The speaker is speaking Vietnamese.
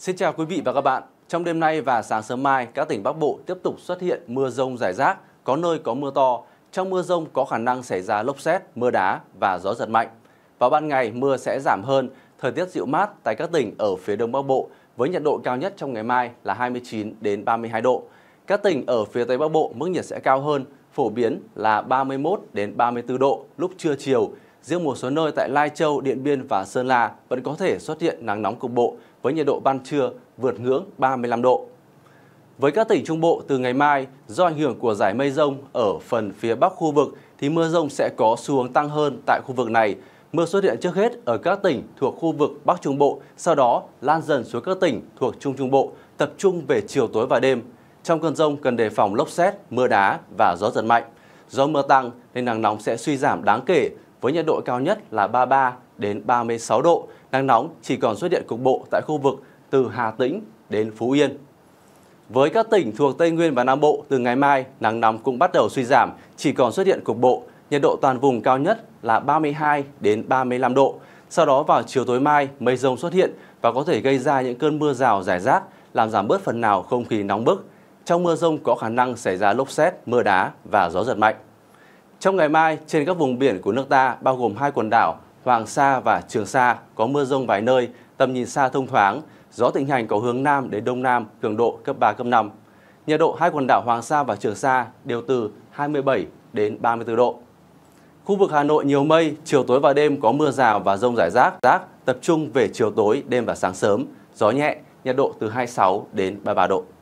Xin chào quý vị và các bạn. Trong đêm nay và sáng sớm mai, các tỉnh Bắc Bộ tiếp tục xuất hiện mưa rông rải rác, có nơi có mưa to. Trong mưa rông có khả năng xảy ra lốc xét, mưa đá và gió giật mạnh. Vào ban ngày, mưa sẽ giảm hơn, thời tiết dịu mát tại các tỉnh ở phía đông Bắc Bộ với nhiệt độ cao nhất trong ngày mai là 29 đến 32 độ. Các tỉnh ở phía Tây Bắc Bộ mức nhiệt sẽ cao hơn, phổ biến là 31 đến 34 độ lúc trưa chiều, Riêng một số nơi tại Lai Châu, Điện Biên và Sơn La vẫn có thể xuất hiện nắng nóng cục bộ với nhiệt độ ban trưa vượt ngưỡng 35 độ. Với các tỉnh Trung Bộ từ ngày mai, do ảnh hưởng của giải mây rông ở phần phía bắc khu vực thì mưa rông sẽ có xu hướng tăng hơn tại khu vực này. Mưa xuất hiện trước hết ở các tỉnh thuộc khu vực Bắc Trung Bộ, sau đó lan dần xuống các tỉnh thuộc Trung Trung Bộ, tập trung về chiều tối và đêm. Trong cơn rông cần đề phòng lốc xét, mưa đá và gió giật mạnh. Do mưa tăng nên nắng nóng sẽ suy giảm đáng kể với nhiệt độ cao nhất là 33 đến 36 độ. Nắng nóng chỉ còn xuất hiện cục bộ tại khu vực từ Hà Tĩnh đến Phú Yên. Với các tỉnh thuộc Tây Nguyên và Nam Bộ, từ ngày mai, nắng nóng cũng bắt đầu suy giảm, chỉ còn xuất hiện cục bộ. Nhiệt độ toàn vùng cao nhất là 32 đến 35 độ. Sau đó vào chiều tối mai, mây rông xuất hiện và có thể gây ra những cơn mưa rào rải rác, làm giảm bớt phần nào không khí nóng bức. Trong mưa rông có khả năng xảy ra lốc xét, mưa đá và gió giật mạnh. Trong ngày mai, trên các vùng biển của nước ta bao gồm hai quần đảo Hoàng Sa và Trường Sa có mưa rông vài nơi, tầm nhìn xa thông thoáng, gió thịnh hành có hướng Nam đến Đông Nam, cường độ cấp 3, cấp 5. Nhiệt độ hai quần đảo Hoàng Sa và Trường Sa đều từ 27 đến 34 độ. Khu vực Hà Nội nhiều mây, chiều tối và đêm có mưa rào và rông rải rác, rác tập trung về chiều tối, đêm và sáng sớm, gió nhẹ, nhiệt độ từ 26 đến 33 độ.